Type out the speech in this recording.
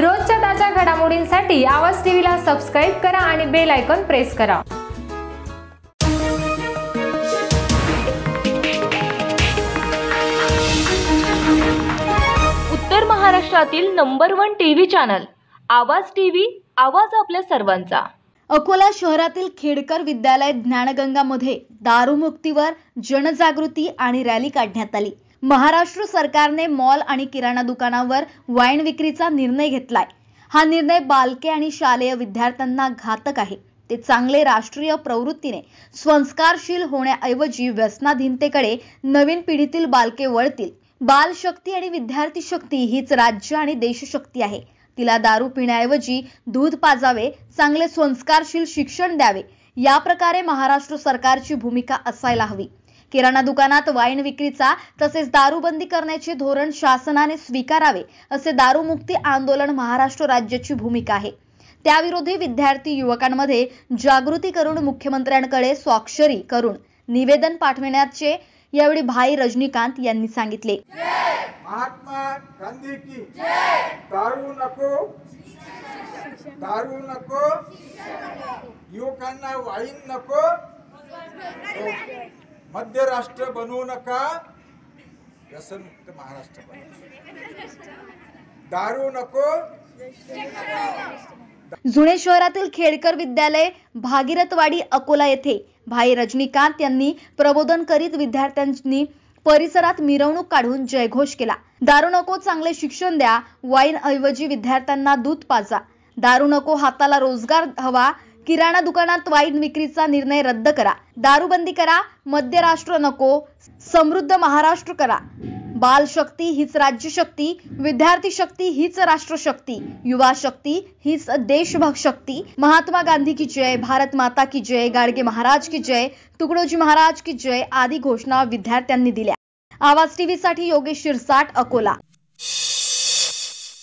रोजच्या ताज्या घडामोडींसाठी आवाज टीव्हीला सबस्क्राईब करा आणि बेल आयकॉन प्रेस करा उत्तर महाराष्ट्रातील number one TV channel Awaaz TV आवाज आपल्या सर्वांचा अकोला शहरातील खेडकर विद्यालय ज्ञानगंगामध्ये दारूमुक्तीवर जनजागृती आणि रॅली काढण्यात आली महाराष्ट्र सरकारने मॉल आणि किराणा दुकानावर वाईन विक्रीचा निर्णय घेतलाय हा निर्णय बालके आणि शालेय विद्यार्थ्यांना घातक आहे ते चांगले राष्ट्रीय प्रवृत्तीने संस्कारशील होण्याऐवजी व्यसनाधीनतेकडे नवीन पिढीतील बालके वळतील बाल शक्ती आणि विद्यार्थी शक्ती हीच राज्य आणि देशशक्ती आहे तिला दारू पिण्याऐवजी दूध पाजावे चांगले संस्कारशील शिक्षण द्यावे या प्रकारे महाराष्ट्र सरकारची भूमिका असायला हवी किराणा दुकानात वाईन विक्रीचा तसेच दारूबंदी करण्याचे धोरण शासनाने स्वीकारावे असे दारूमुक्ती आंदोलन महाराष्ट्र राज्याची भूमिका आहे त्याविरोधी विद्यार्थी युवकांमध्ये जागृती करून मुख्यमंत्र्यांकडे स्वाक्षरी करून निवेदन पाठविण्याचे यावेळी भाई रजनीकांत यांनी सांगितले महात्मा गांधी की दारू नको दारू नको युवकांना वाईन नको मध्य राष्ट्र नका व्यसनमुक्त महाराष्ट्र बनवू दारू नको जुने शहरातील खेडकर विद्यालय भागीरथवाडी अकोला येथे भाई रजनीकांत यांनी प्रबोधन करीत विद्यार्थ्यांनी परिसरात मिरवणूक काढून जयघोष केला दारू नको चांगले शिक्षण द्या वाईन ऐवजी विद्यार्थ्यांना दूध पाजा दारू नको हाताला रोजगार हवा किराणा दुकानात वाईन विक्रीचा निर्णय रद्द करा दारूबंदी करा राष्ट्र नको समृद्ध महाराष्ट्र करा बाल शक्ती हीच राज्य शक्ती विद्यार्थी शक्ती हीच शक्ती युवा शक्ती हीच देशभक शक्ती महात्मा गांधी की जय भारत माता की जय गाडगे महाराज की जय तुकडोजी महाराज की जय आदी घोषणा विद्यार्थ्यांनी दिल्या आवाज टीव्ही साठी योगेश शिरसाट अकोला